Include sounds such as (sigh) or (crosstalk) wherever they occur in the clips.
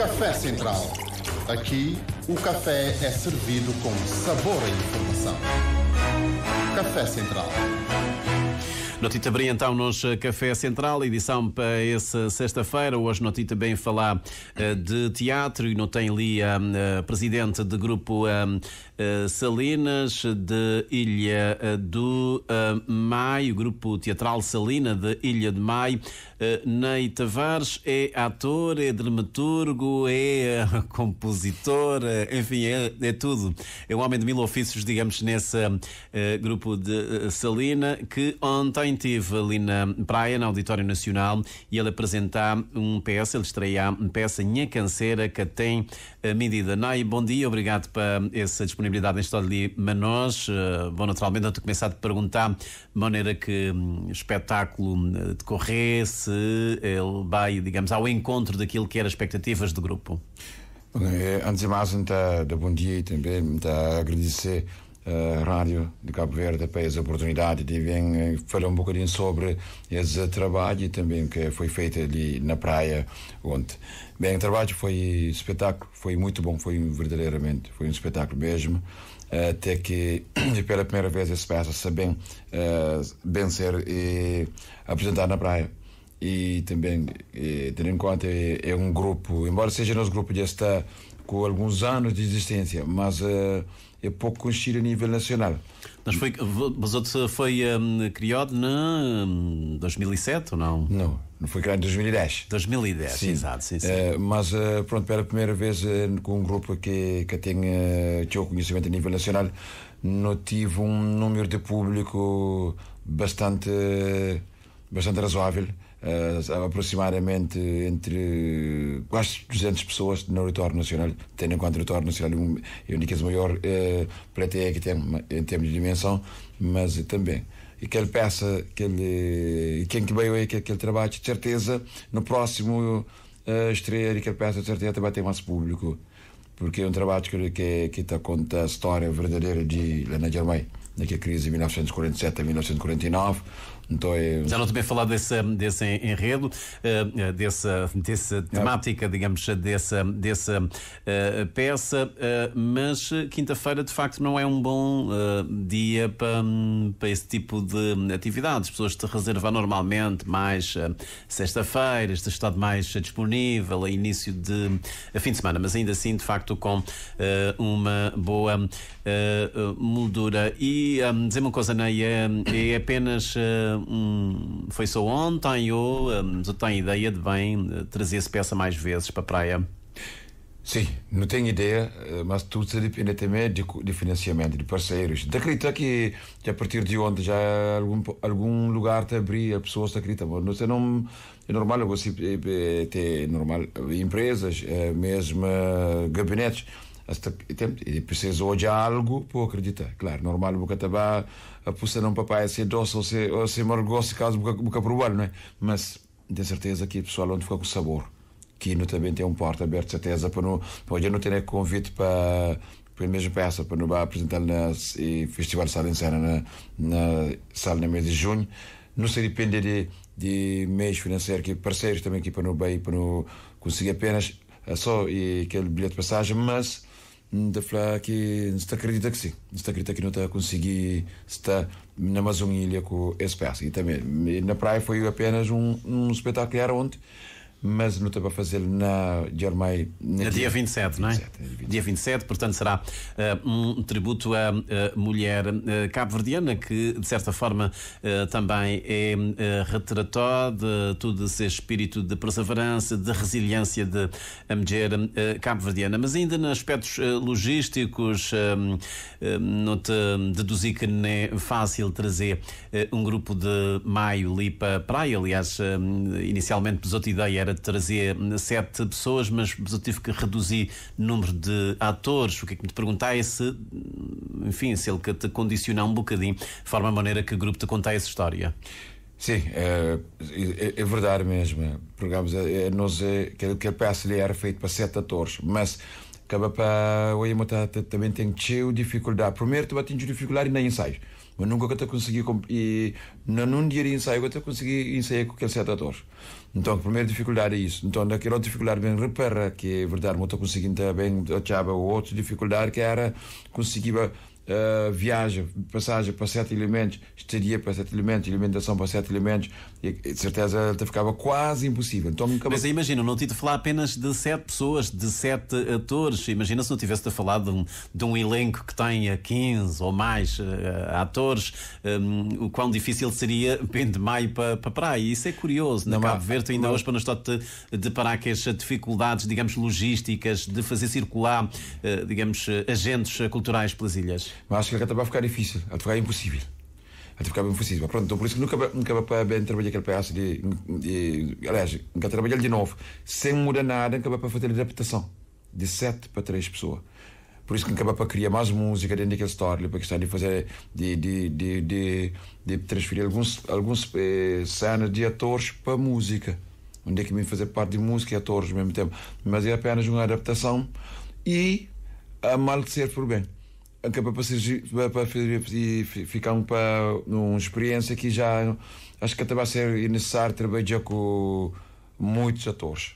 Café Central. Aqui, o café é servido com sabor e informação. Café Central. Notita abri então nos eh, Café Central, edição para essa sexta-feira. Hoje Notita bem falar eh, de teatro e não tem ali a, a presidente de grupo a, eh, a Salinas de Ilha do Mai, o grupo teatral Salina de Ilha de Mai. Ney Tavares é ator, é dramaturgo, é (laughs) compositor, enfim, é, é tudo. É um homem de mil ofícios, digamos, nesse grupo de Salina que ontem ontem teve ali na praia, no Auditório Nacional, e ele apresentar um peça, ele estreia uma peça Minha Canseira, que tem a eh, medida. Nai, bom dia, obrigado para essa disponibilidade estar ali Manós. Bom, eh, naturalmente, eu te começar a te perguntar de maneira que o hum, espetáculo eh, decorresse, ele vai, digamos, ao encontro daquilo que era expectativas do grupo. Antes de mais, muito, muito bom dia e também muito agradecer a eh, Rádio de Cabo Verde para essa oportunidade de vir eh, falar um bocadinho sobre esse trabalho também que foi feito ali na praia ontem. Bem, o trabalho foi espetáculo, foi muito bom, foi verdadeiramente, foi um espetáculo mesmo até que (clears throat) pela primeira vez esse peça se eh, bem, ser e apresentar na praia e também tendo em conta é, um grupo embora seja nosso grupo já está com alguns anos de existência, mas uh, é pouco conhecido a nível nacional. Mas foi, mas foi um, criado em hum, 2007 ou não? Não, não foi criado em 2010. 2010, sim. exato, sim, sim. Uh, mas uh, pronto, pela primeira vez com um grupo que, que tem uh, conhecimento a nível nacional, não tive um número de público bastante, bastante razoável uh, aproximadamente entre quase 200 pessoas no território nacional, tendo em conta o território nacional é o único maior uh, plateia que tem em termos de dimensão, mas também e que ele peça, aquele, quem que veio aí, que aquele trabalho, de certeza, no próximo uh, estreia, ele peça, de certeza, também tem mais público, porque é um trabalho que, que, que conta a história verdadeira de Lena Germain, naquela crise de 1947 a 1949, então é... Já não também falado desse, desse enredo, eh, eh, dessa, dessa ah. temática, digamos, dessa, dessa eh, peça, mas quinta-feira de facto não é um bom dia para, para esse tipo de atividades. As pessoas te reservam normalmente mais sexta-feira, este estado mais disponível, a início de a fim de semana, mas ainda assim, de facto, com uma boa moldura. E dizer uma coisa, não é, é apenas um, foi só ontem ou um, já tem ideia de bem eh, trazer essa peça mais vezes para a praia? Sim, não tenho ideia, eh, mas tudo se depende também de, de financiamento, de parceiros. De acreditar que, que a partir de ontem já algum, algum lugar te abrir, a pessoa acreditam. Não, sei, não, é normal você eh, ter normal, empresas, mesmo gabinetes hasta tempo, ele precisou de algo para acreditar. Claro, normal, boca estava a puxar um papai a ser doce ou ser, ou ser margoso, caso boca provar, não é? Mas tenho certeza que o pessoal onde fica com sabor. Que não também tem um porta aberto, certeza, para não, hoje não ter convite para para a mesma peça para nos apresentar no Festival de Sala em Cena, na, na sala no mês de junho. Não se depende de, de meios financeiros, que parceiros também aqui para não bem, para não conseguir apenas só e aquele bilhete de passagem, mas de falar que não está acredita que sim. não Está acredita que não está a conseguir estar na Amazônia com esse peça. E também na praia foi apenas um, um espetáculo ontem mas não estava a fazer na Germay. Na é dia, dia 27, não é? 27, é dia, 27. portanto será uh, um tributo à uh, mulher uh, cabo-verdiana, que de certa forma eh, também é uh, retrator de todo esse espírito de perseverança, de resiliência de a mulher cabo-verdiana. Mas ainda nos aspectos logísticos, não te deduzi que não é fácil trazer um grupo de maio ali para a praia. Aliás, inicialmente, Besoto Ideia era era de trazer sete pessoas, mas eu tive que reduzir o número de atores. O que é que me perguntar é se, enfim, se ele te condicionar um bocadinho, de forma a maneira que o grupo te conta essa história. Sim, é, é, é verdade mesmo. Por exemplo, é, nós, é, aquele, aquele peça era feito para sete atores, mas acaba para o Yamata também tem cheio dificuldade. Primeiro, tu tens dificuldade na ensaio. Mas nunca que eu consegui, e num dia de ensaio, eu consegui ensaiar com aquele certo ator. Então, a primeira dificuldade é isso. Então, daquela é dificuldade bem repara, que é verdade, não estou conseguindo bem, achava outra dificuldade que era conseguir uh, viagem, passagem para sete elementos, estaria para sete elementos, alimentação para sete elementos, e, é de certeza ficava quase impossível. Então, nunca... Mas imagina, não tive de falar apenas de sete pessoas, de sete atores. Imagina se não tivesse de falar de um, de um elenco que tenha 15 ou mais uh, atores, um, ehm, o quão difícil seria (laughs) bem de maio para, para praia. Isso é curioso. Né? não, Cabo Verde, ainda não... hoje, para nós estar deparar com as dificuldades, digamos, logísticas de fazer circular, uh, digamos, agentes culturais pelas ilhas. Mas acho que acaba a ficar difícil, a ficar impossível. A ficar impossível. Pronto, então por isso que nunca, nunca bem trabalhar aquele pedaço de, de. Aliás, nunca trabalhar de novo, sem mudar nada, nunca para fazer adaptação de sete para três pessoas. Por isso que acaba para criar mais música dentro daquela história, para questão de fazer, de, de, de, de, de transferir alguns, alguns eh, cenas de atores para música. Onde é que me fazer parte de música e atores ao mesmo tempo. Mas é apenas uma adaptação e a mal ser por bem acabei para, ser, para ficar um, para, numa experiência que já acho que estava a ser necessário trabalhar com muitos atores.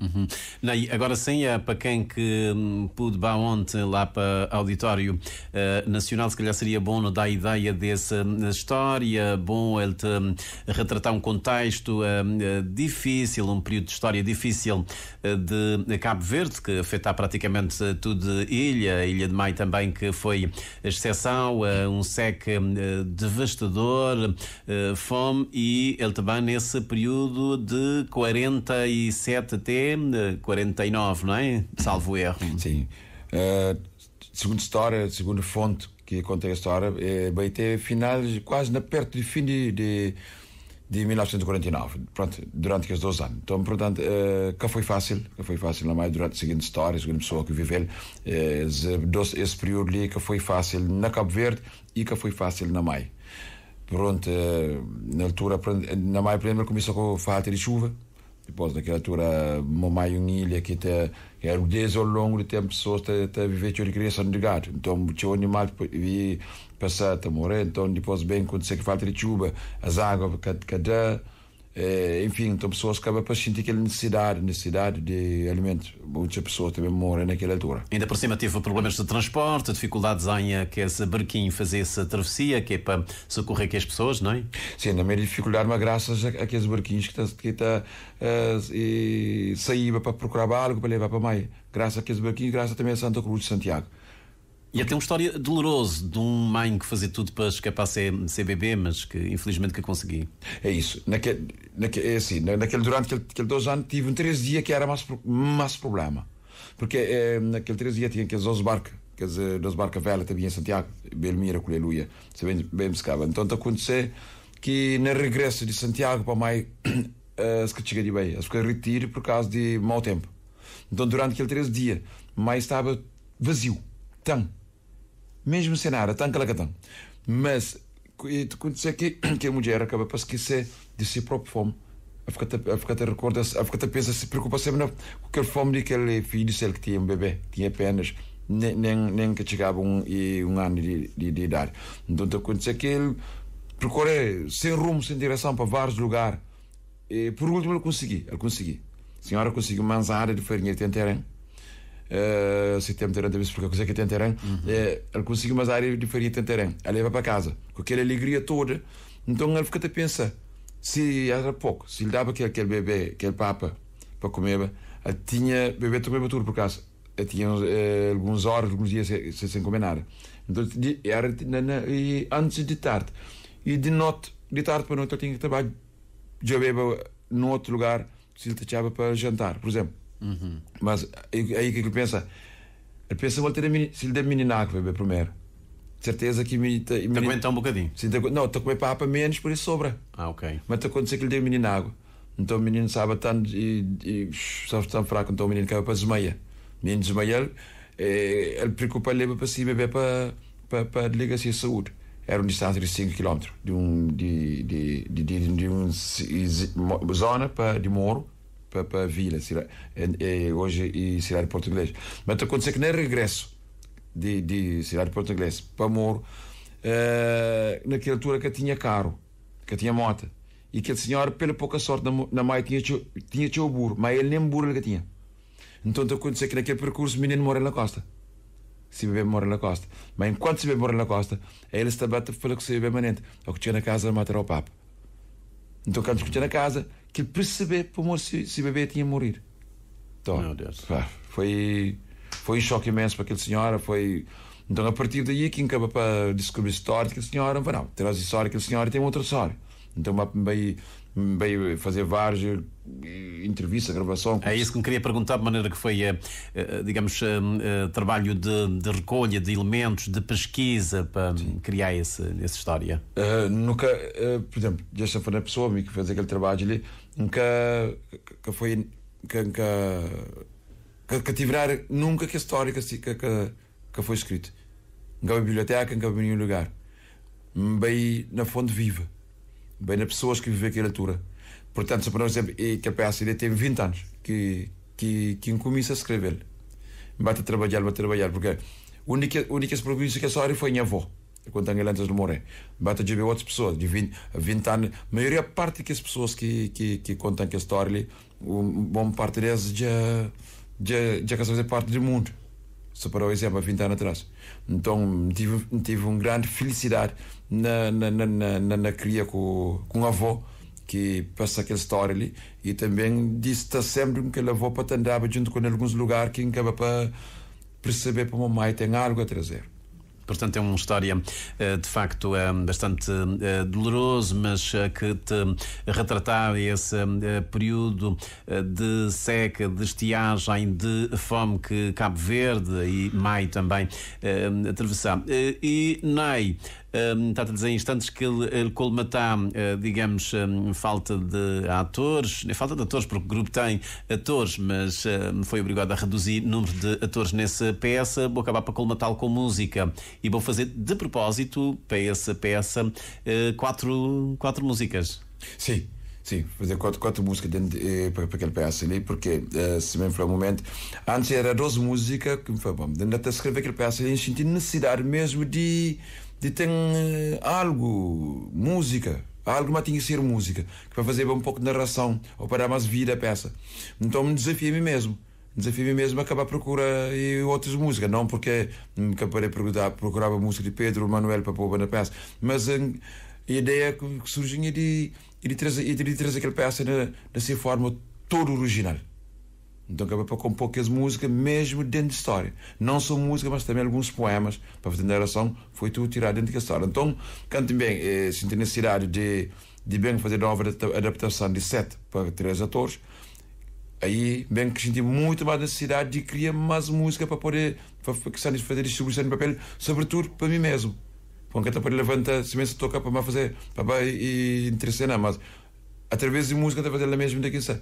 Uhum. Não, agora sim, é para quem que hum, pude vá ontem lá para Auditório uh, Nacional, se calhar seria bom dar ideia dessa hum, história, bom ele te, hum, retratar um contexto uh, difícil, um período de história difícil uh, de Cabo Verde, que afeta praticamente tudo ilha, Ilha de Mai também que foi exceção, um seque devastador, fome e ele também nesse período de 47 até até 49, não é? Salvo erro. Sim. Uh, segundo história, segundo fonte que contei a história, é, bem, até finais, quase na perto do fim de, de, de 1949, pronto, durante aqueles dois anos. Então, portanto, uh, que foi fácil, que foi fácil, não mais é? durante a seguinte história, a segunda pessoa que viveu, uh, esse, período ali que foi fácil na Cabo Verde e que foi fácil na mai. pronto, na altura, na maio primeiro começou com falta de chuva, depois daquela altura, mamãe uma ilha que te, era desde ao longo do tempo pessoas te, te viver de criação de gado. Então, tinha animal vi passar, a morrer. Então, depois, bem, quando se falta de chuva, as águas, cada. cada é, enfim, então pessoas acabam para sentir aquela necessidade, necessidade de alimentos. Muitas pessoas também morrem naquela altura. Ainda por cima teve problemas de transporte, dificuldades em que esse barquinho fazer essa travessia, que é para socorrer aquelas as pessoas, não é? Sim, também dificuldade, mas graças a, aqueles barquinhos que está que tá, uh, tá, eh, saíba para procurar algo para levar para a mãe. Graças a aqueles barquinhos, graças também a Santa Cruz de Santiago. E até uma história dolorosa de um mãe que fazia tudo para escapar a bebê mas que infelizmente que consegui. É isso. Naquele, naquele, é assim, naquele, durante aquele, aquele dois anos tive um três dias que era mais, mais problema. Porque é, naquele três dias tinha aqueles 12 barcos, aqueles 12 eh, barcos velha também em Santiago, Belmira, Coleluia, se bem, bem pescava. Então aconteceu que no regresso de Santiago para mãe, (coughs) eh, as que cheguei de bem, as que retiro por causa de mau tempo. Então durante aquele três dias, mãe estava vazio, tão mesmo cenário, tão calacatão. Mas acontece que, que a mulher acaba por esquecer de si própria fome. A ficar a recorda, a ficar te pensa, se preocupa sempre com aquele fome de aquele filho seu que tinha um bebê, tinha apenas nem, nem, nem que chegava um, um ano de, de, de idade. Então acontece que ele procura sem rumo, sem direção para vários lugares. E por último ele conseguiu, ele conseguiu, A senhora conseguiu manzar de farinha de terreno eh, uh, se tem de também, porque eu consegui que é uhum. uh, ele conseguiu, uma a área de faria Tantarã, a leva para casa, com aquela alegria toda. Então ele fica a pensar: se era pouco, se lhe dava aquele, aquele bebê, aquele papa para comer, ele eh, tinha bebê também tudo por casa. Ele tinha uh, alguns horas, alguns dias sem, sem comer nada. Então era na, na, e antes de tarde. E de noite, de tarde para noite, eu tinha que trabalhar, já beba num outro lugar, se ele deixava para jantar, por exemplo. Uhum. Mas aí que ele pensa, ele pensa voltar se lhe der meninaco, bebê, primeiro. Certeza que me. está te aguenta um bocadinho. não estou não, te comer papa menos, por isso sobra. Ah, ok. Mas te acontecer que lhe deu meninago. Então o menino sabe tanto e, e sabe tão fraco, então o menino caiu para desmaia. O menino desmaia, ele, eh, ele preocupa, ele para si beber para, para, para a delegacia de saúde era um distância de 5 km de um de de de, de, de, um zona para de Moro para, para vir a cidade, é, é, hoje e cidade de Porto Inglês. Mas acontece que nem regresso de, de cidade de Porto Inglês para Moro, uh, naquela altura que tinha carro, que tinha moto. E que a senhora, pela pouca sorte, na, na mãe tinha, tinha o burro, mas ele nem burro ele tinha. Então acontece que naquele percurso o menino mora na costa se bebê mora na costa. Mas enquanto se bebê mora na costa, ele está bate fala que se bebê manente. É que tinha na casa, matar o papo. Então quero discutir na casa que perceber para o moço se, se o bebê tinha a morrer. Então, Meu Deus. foi, foi um choque imenso para aquele senhora. Foi, então, a partir daí, é que acaba para descobrir a história daquela senhora, não, terás a história daquela senhora tem outra história. Então, vai, veio fazer vários eh, entrevista, gravação. É isso que me queria perguntar, de maneira que foi, eh, eh, digamos, trabalho de, de recolha de elementos, de pesquisa para hum, Sim. criar esse, essa história. Uh, nunca, uh, por exemplo, esta foi a pessoa que fez aquele trabalho ali, nunca que foi, que, que, que tiverar nunca que a história que, que, que foi escrita. Nunca a biblioteca, nunca em nenhum lugar. Bem na fonte viva bem nas pessoas que vivem aqui na altura. Portanto, se podemos e que a PSD tem 20 anos que, que, que começa a escrever. Bate basta trabalhar, bate trabalhar, porque a única, única província que a área foi minha avó, quando ele antes de morrer. basta de ver outras pessoas, de 20, 20 anos. A maioria parte que as pessoas que, que, que contam que a história, uma boa parte delas já, já, já quer fazer parte do mundo só para o exemplo, há 20 anos atrás. Então tive, tive uma grande felicidade na, na, na, na, na cria com, com avô que passa aquela história ali e também disse está sempre que ele avó para andava junto com ele em alguns lugares que acaba para perceber para a mamãe tem algo a trazer. Portanto, é uma história eh, de facto eh, bastante eh, doloroso, mas que te retratava esse período de seca, de estiagem, de fome que Cabo Verde e Mai também atravessaram. E Ney está a dizer em instantes que ele, ele colmatá, uh, eh, digamos, um, falta de atores, é falta de atores, porque o grupo tem atores, mas hum, foi obrigado a reduzir o número de atores nessa peça. Vou acabar para colmatá-lo com música. E vou fazer de propósito, para essa peça, uh, quatro, quatro músicas. Sim. Sim, fazer quatro, quatro músicas dentro, eh, para, para aquele peça ali, porque se bem foi um momento, antes era 12 músicas, que me foi bom, de até escrever aquele peça ali, senti necessidade mesmo de de ter eh, algo, música, algo mas tinha que ser música, que para fazer um pouco de narração, ou para dar mais vida à peça. Então me desafia-me mesmo. Desafio-me mesmo a acabar a procura e outras músicas. Não porque acabarei hum, procurar, a música de Pedro Manuel para pôr na peça, mas a ideia que surgiu é de, é de, trazer, é de trazer aquela peça na, forma toda original. Então acaba para compor poucas músicas, mesmo dentro de história. Não só música, mas também alguns poemas para fazer narração, foi tudo tirado dentro da história. Então, canto bem, eh, senti necessidade de, de bem fazer uma adaptação de sete para três atores. Aí, bem que senti muito mais necessidade de criar mais música para poder para, fazer distribuição de papel, sobretudo para mim mesmo. Porque até para levantar, se mesmo tocar para fazer, para e, e entrecenar, mas através de música, até fazer a mesma daqui, sabe?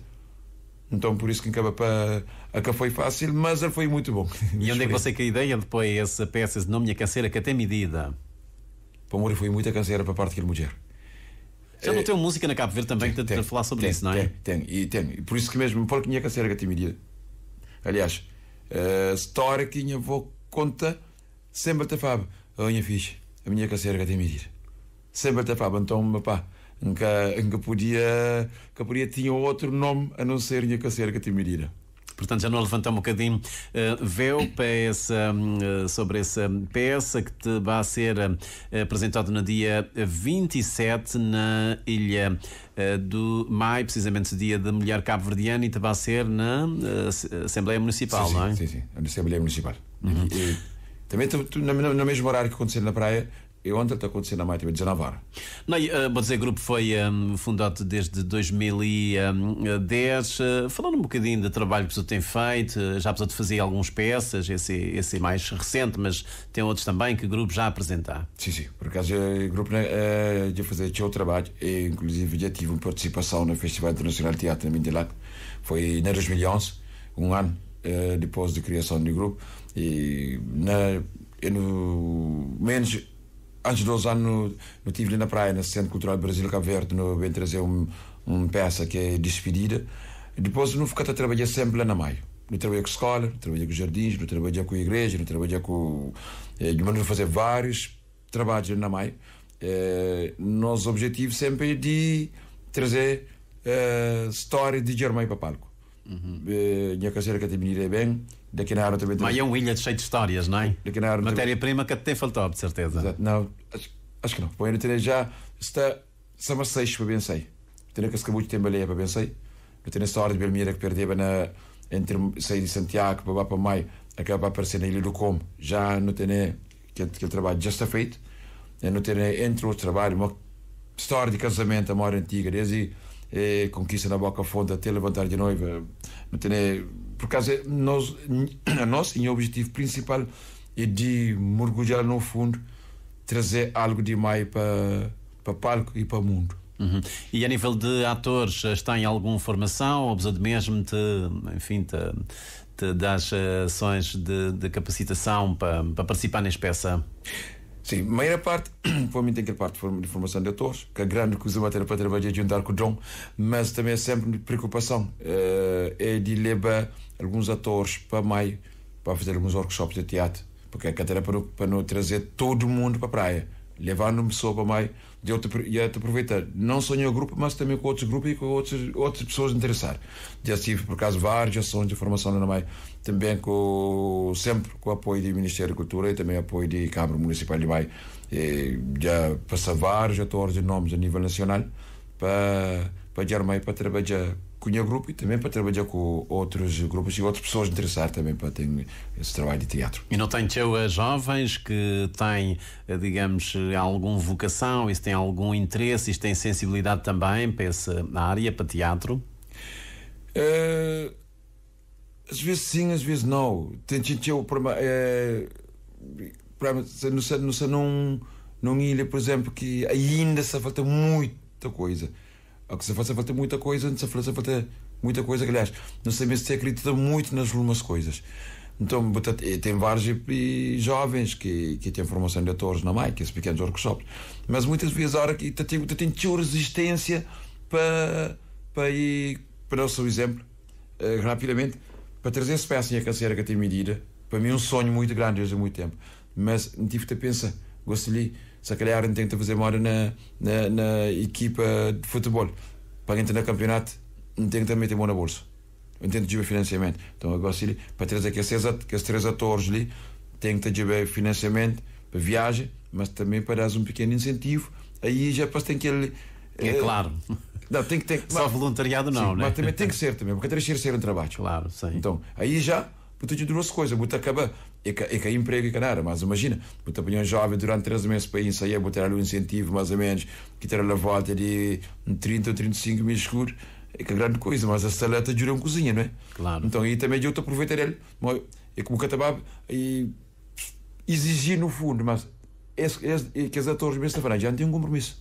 Então por isso que acaba para acá foi fácil, mas foi muito bom. (laughs) E onde é que você que a ideia depois essa peça de Não minha Canseira que até medida? Para amor foi muita canseira para a parte que ele mulher. Já não eh, tem música na Cabo Verde também tem, que tem, falar sobre tem, isso, não é? Tem, tem, e tem. E por isso que mesmo, porque minha canseira que até medida. Aliás, a eh, história que tinha vou conta sempre te fab, a minha fixe, a minha canseira que até medida. Sempre te fab, então, pá, em que, em que podia, que podia tinha outro nome a não ser Inha Cacerca Timirira. Portanto, já não levantou um bocadinho uh, véu essa, uh, hum, eh, sobre essa peça que te vai ser uh, eh, apresentada no dia 27 na Ilha uh, do Maio, precisamente dia da mulher cabo-verdiana, e te vai ser na Assembleia Municipal, sim, não é? Sim, sim, na Assembleia Municipal. Uhum. E, também no, no mesmo horário que aconteceu na praia, e onde eh, está acontecendo na mais de 19 anos. Não, uh, Bom Dizer Grupo foi um, eh, fundado desde 2010. Uh, eh, falando um bocadinho do trabalho que senhor tem feito, uh, já precisou de fazer algumas peças, esse, esse é mais recente, mas tem outros também que o grupo já apresentar. Sim, sim. Por acaso, o grupo né, já fazia seu trabalho e, inclusive, já tive uma participação no Festival Internacional de Teatro em Mindelag. Foi em 2011, um ano depois da criação do grupo. E, na, no, menos antes de anos, no estive ali na praia, no Centro Cultural Brasil Cabo Verde, no, bem trazer um, uma peça que é Despedida. Depois, não fiquei a trabalhar sempre lá na Maio. Não trabalhei com escola, não trabalhei com jardins, não trabalhei com igreja, não trabalhei com. Eh, de maneira a fazer vários trabalhos na Maio. Eh, nosso objetivo sempre é de trazer eh, história de Germain para palco. Uhum. Uh, eh, minha caseira que te mirei bem. Daqui na área também. Mas tem... é um ilha cheio de histórias, não é? Daqui na área. Matéria-prima que até faltou, de certeza. Exato. Não, acho, acho que não. Põe no terreno já. Está. Sama seis para bem tenho que se acabou de ter baleia para bem Eu tenho a sorte de Belmira que perdeu na. Entre sair de Santiago para para Mai, acaba a aparecer na Ilha do Como. Já não tenho Que que o trabalho já está feito. Eu não tenho entre outros trabalhos, uma história de casamento, a maior antiga, desde eh, conquista na Boca Fonte até levantar de noiva. Tem, por causa, nós, (clears throat) a nossa o objetivo principal é de mergulhar no fundo, trazer algo de mais para para palco e para o mundo. Uhum. E a nível de atores, está em alguma formação? Ou de mesmo te, enfim, te, te das eh, ações de, de capacitação para, para participar nesta peça? Sim, a primeira parte, (clears throat) foi muito aquela parte de formação de atores, que a é grande coisa vai ter para trabalhar com o John, mas também é sempre preocupação eh, é de levar alguns atores para maio para fazer alguns workshops de teatro, porque a cadeira é para, para não trazer todo mundo para a praia, levar uma pessoa para maio de eu te, de te aproveitar não só em um grupo, mas também com outros grupos e com outros, outras pessoas interessar. Já tive, por acaso, várias ações de formação na NAMAI, também com, sempre com o apoio do Ministério da Cultura e também apoio da Câmara Municipal de Maio. Já passei vários atores e nomes a nível nacional para, para para trabalhar Cunha Grupo e também para trabalhar com outros grupos e outras pessoas interessar também para ter esse trabalho de teatro. E não tem teu a jovens que têm, digamos, alguma vocação, e se têm algum interesse, e se têm sensibilidade também para essa área, para teatro? Eh, às vezes sim, às vezes não. Tem teu é, eh, para não não não ilha, por exemplo, que ainda se falta muita coisa é a França vai ter muita coisa, antes a França vai ter muita coisa. Aliás, não sei mesmo se acredita muito nas algumas coisas. Então, portanto, tem vários jovens que, que têm formação de atores na MAI, que esses pequenos workshops. Mas muitas vezes a hora que tem, tenho resistência para, para ir, para o seu exemplo, uh, rapidamente, para trazer essa peça em a canseira que tenho medida. Para mim, é um sonho muito grande desde há muito tempo. Mas tive de pensar, gostaria se calhar a tem que fazer uma na, na, na, equipa de futebol. Para entrar no campeonato, não tem que também ter mão na bolsa. Eu entendo de financiamento. Então, agora, se para trazer aqueles três, três atores ali, tem que ter financiamento para viagem, mas também para dar um pequeno incentivo. Aí já depois tem que ele. É eh, claro. Não, tem que ter, Só mas, voluntariado não, sim, né? Mas também tem que (laughs) ser também, porque tem que ser um trabalho. Claro, sim. Então, aí já, porque tudo duas coisas, muito acaba e que, e que emprego e que nada, mas imagina, vou apanhar um jovem durante 13 meses para ensaiar, botar ali um incentivo mais ou menos, que terá a volta de 30 ou 35 mil escuros, é que é grande coisa, mas a saleta dura um cozinha, não é? Claro. Então aí também eu estou aproveitar ele, é como que acabava e exigir no fundo, mas esse, esse, é que os atores mesmo estão já não têm um compromisso.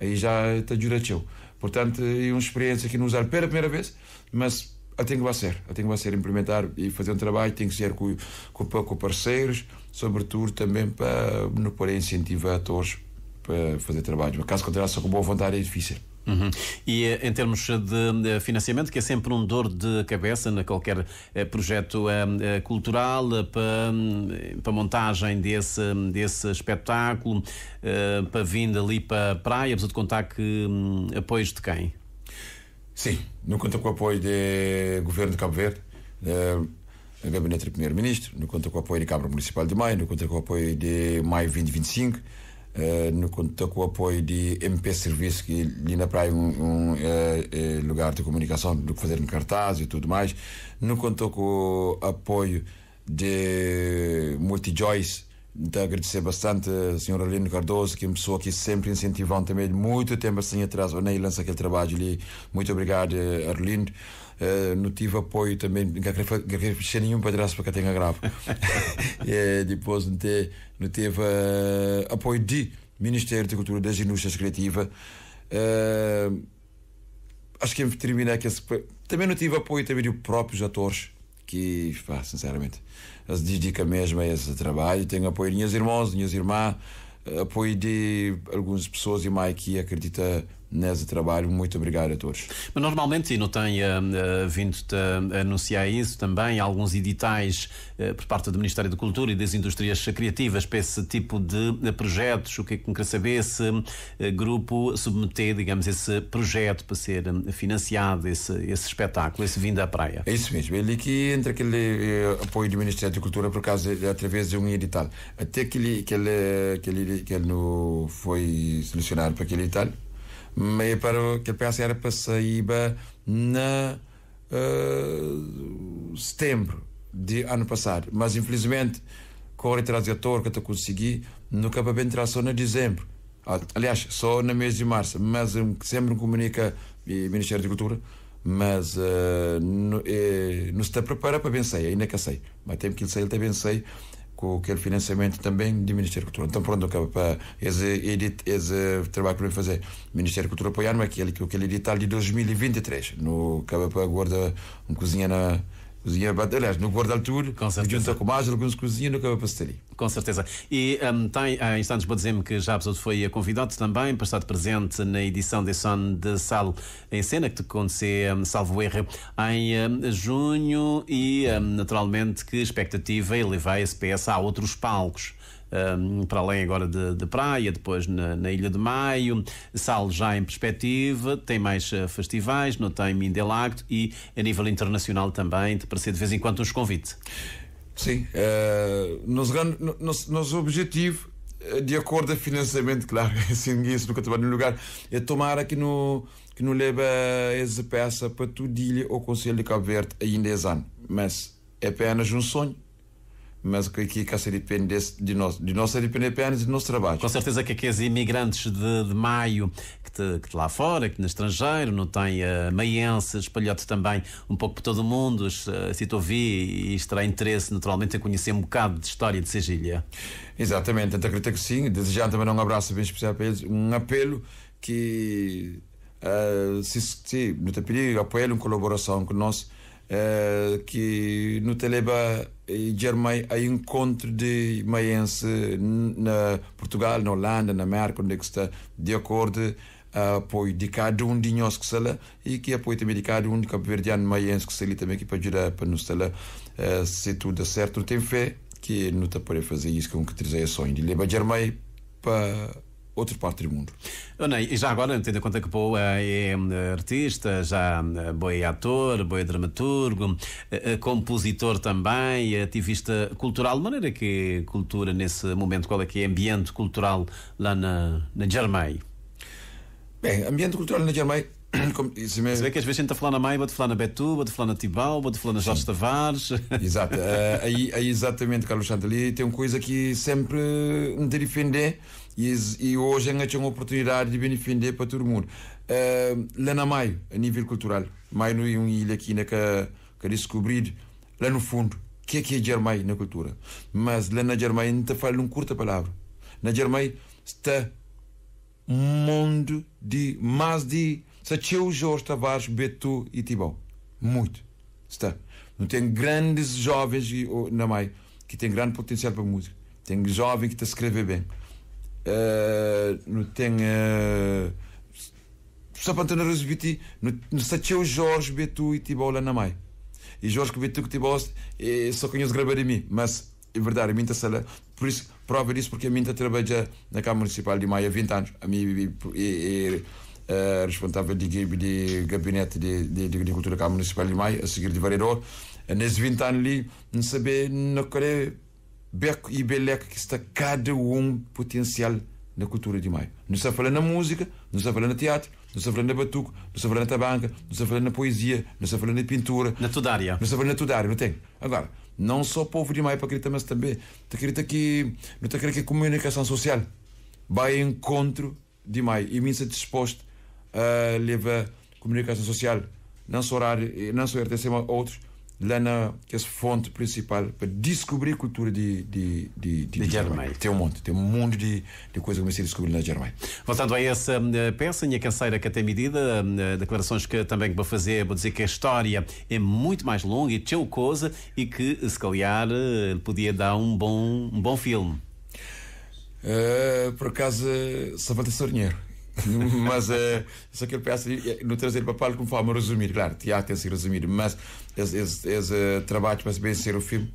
Aí já está jurativo. Portanto, é uma experiência que não usar pela primeira vez, mas tem que ser, tem que ser implementar e fazer um trabalho, tem que ser com, com, com parceiros, sobretudo também para não poder incentivar atores para fazer trabalho. Caso contrário, só com boa vontade é difícil. Uhum. E eh, em termos de eh, financiamento, que é sempre um dor de cabeça em qualquer eh, projeto cultural, para, para montagem desse, desse espetáculo, para vinda ali para a praia, precisa de contar que hum, apoios de quem? Sim, não conta com o apoio do Governo de Cabo Verde, do Gabinete do Primeiro-Ministro, não conta com o apoio da Câmara Municipal de Maio, não conta com o apoio de Maio 2025, eh, não conta com o apoio de MP Serviço, que ali na praia um, um eh, eh, lugar de comunicação, do que fazer no cartaz e tudo mais, não conta com o apoio de Joyce de então, agradecer bastante a senhora Aline Cardoso, que é uma pessoa que sempre incentivou também, muito tempo assim atrás, nem né, lança aquele trabalho ali. Muito obrigado, eh, Arlindo. Uh, não tive apoio também, não fechar nenhum para para que tenha grave. (laughs) e eh, depois não teve, não teve uh, apoio de Ministério da Cultura das Indústrias Criativas. Uh, acho que terminar terminei esse, também não tive apoio também de próprios atores que, pá, sinceramente, se dedica mesmo a esse trabalho. Tenho apoio de minhas irmãs, de minhas irmãs, eh, apoio de algumas pessoas e mais que acredita nesse trabalho. Muito obrigado a todos. Mas normalmente, e não tenho uh, eh, eh, vindo-te a eh, anunciar isso também, alguns editais uh, por parte do Ministério da Cultura e das Indústrias Criativas para esse tipo de projetos. O que é que me quer saber se grupo submeter, digamos, esse projeto para ser financiado, esse, esse espetáculo, esse vindo à praia? É isso mesmo. Ele que entra aquele apoio do Ministério da Cultura, por causa através de um edital. Até que ele, que ele, que ele, que ele foi selecionado para aquele edital, é para que a peça era para Saíba na uh, setembro de ano passado, mas infelizmente com a ator que eu consegui no acabamento entrar só na dezembro ah, aliás, só no mês de março mas sempre me comunica o eh, Ministério da Cultura mas uh, eh, não, é, não se está preparado para vencer, ainda que sei mas tem que sair, sei, ele vencer com aquele financiamento também do Ministério da Cultura. Então, pronto, para esse, edit, esse trabalho que eu fazer, o Ministério da Cultura apoiaram-me é aquele, aquele edital de 2023, no para guarda uma cozinha na. Cozinha, aliás, no Guarda Altura, junto com mais alguns cozinhas no Cava Pastelaria. Com certeza. E um, tem, há instantes para dizer-me que já foi convidado também para estar presente na edição desse ano de Sal em Cena, que aconteceu, um, salvo erro, em um, junho e um, naturalmente que expectativa ele levar a SPS a outros palcos. Um, para além agora de, de praia, depois na, na, Ilha de Maio, Sal já em perspectiva, tem mais uh, festivais, não tem Mindelacto e a nível internacional também, de parecer de vez em quando uns convite. Sim. Uh, eh, nosso, grande, nosso, nosso objetivo, eh, de acordo a financiamento, claro, assim, (laughs) isso nunca trabalho no lugar, é tomar aqui no que não leva essa peça para Tudilha ou Conselho de Cabo Verde ainda é este ano. Mas é apenas um sonho mas o que aqui é é cá se dependesse de nós, de nós depender é apenas de nosso trabalho. Com certeza que aqueles imigrantes de, de maio, que, te, que te lá fora, que no estrangeiro, não tem uh, maiense, espalhou-te também um pouco por todo o mundo, uh, eh, se assim te ouvi, e estará interesse naturalmente a conhecer um bocado de história de Sigília. Exatamente, então acredito que sim, desejando também um abraço bem especial para eles, um apelo que uh, se, se, não te pedir apoio, uma colaboração com nós eh, que no Teleba eh, germei a encontro de maiense na Portugal, na Holanda, na América, onde é está de acordo apoio de cada um de nós que sala e que apoio também de cada um de Cabo Verdeano maiense que sali também que para ajudar para nos sala eh, se tudo é certo tem fé que não está para fazer isso com que trazer sonho de levar germei para outro par do mundo. E já agora, tendo em conta que Poe eh, é eh, artista, já eh, Boi é ator, Boi é dramaturgo, compositor também, ativista cultural, de maneira que cultura nesse momento, qual é que é ambiente cultural lá na, na Germay? Bem, ambiente cultural na Germay (clears throat) como, mesmo. Se vê que às vezes a gente está a falar na Maia, vou-te falar na Betu, vou-te falar na Tibau, vou-te falar na Jorge Sim. Tavares. (laughs) Exato. aí, aí exatamente, Carlos Chantelli, tem uma coisa que sempre me defender e, e hoje ainda tenho uma oportunidade de beneficiar para todo mundo. Uh, lá na Maio, a nível cultural, Maio não é uma ilha aqui né, que, que é descobri, lá no fundo, o que é que é Germai na cultura. Mas lá na Germai não te falo uma curta palavra. Na Germai está um mundo de mais de Sacheu, Jorge Tavares, Beto e Tibão. Muito. Está. Não tem grandes jovens na Maio que têm grande potencial para música. Tem jovem que está a escrever bem eh, não tem eh, só para ter resbiti não o Jorge Betu e Tibola na mãe e Jorge Betu que Tibola eh, só conheço gravar em mim mas é verdade a minha sala por isso prova disso porque a minha trabalha na Câmara Municipal de Maia há 20 anos a minha é é, é, é, é, responsável de, de gabinete de, de, de agricultura da Câmara Municipal de Maia a seguir de vereador nesses 20 anos ali não sabia não queria Beco e Beleco que está cada um potencial na cultura de Maio. Não está falando na música, não está falando no teatro, não está falando na batuco, não está falando na tabanca, não está falando na poesia, não está falando na pintura. Na tudária. Não está falando na tudária, não tem. Agora, não só o povo de Maio para acreditar, mas também que não está acredita que a comunicação social vai ao encontro de Maio e mim está disposto a levar comunicação social, não só horário, não só RTC, mas outros, lá na que é a fonte principal para descobrir a cultura de, de, de, de, de Tem um monte, tem um mundo de, de coisas que comecei a descobrir na Germânia. Voltando a essa hum, eh, peça, Minha Canseira que até medida, hum, eh, declarações que também vou fazer, vou dizer que a história é muito mais longa e teu coisa e que, se calhar, eh, podia dar um bom, um bom filme. Uh, por acaso, Savante dinheiro (laughs) mas uh, só que eu peço no trazer para papel como forma resumir, claro, teatro tem ser resumido, mas esse eh, trabalho eles uh, para vencer o filme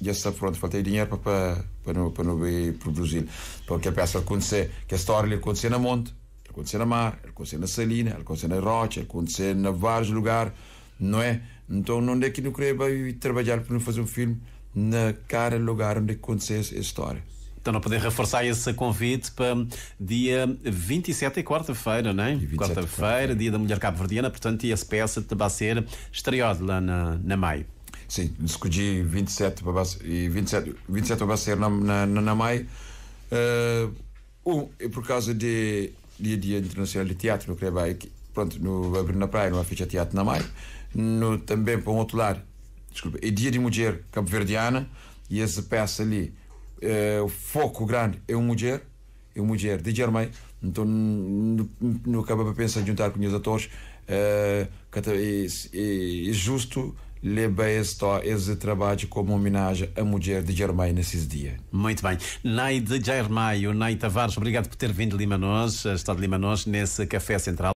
e essa pronto faltei dinheiro para para não para não ir para Brasil porque a peça acontecer que a história acontecer na monte acontecer na mar acontecer na salina acontecer na rocha acontecer em vários lugares não é então não é que não queria trabalhar para não fazer um filme na cara lugar onde acontecesse a história Estão a poder reforçar esse convite para dia 27 e é quarta-feira, não é? é quarta-feira, quarta dia da Mulher Cabo-Verdiana, portanto, e essa peça vai ser estreada lá na, na Maio. Sim, discuti 27 e 27, 27 vai ser na, na, na Maio. Eh, uh, um, é por causa de Dia, dia Internacional de Teatro, que vai pronto, no Abrir na Praia, no Aficha Teatro na Maio. No, também, para um outro lado, desculpa, é Dia de Mulher Cabo-Verdiana, e essa peça ali é, o foco grande é uma mulher, é mulher de Germain, então não acaba para pensar juntar com os atores, é, é, é, é justo levei esse trabalho como homenagem à mulher de Germain nesses dias. Muito bem. Nai de Germai, o Nai Tavares, obrigado por ter vindo de Limanos, eh, Estado de Limanos, nesse Café Central.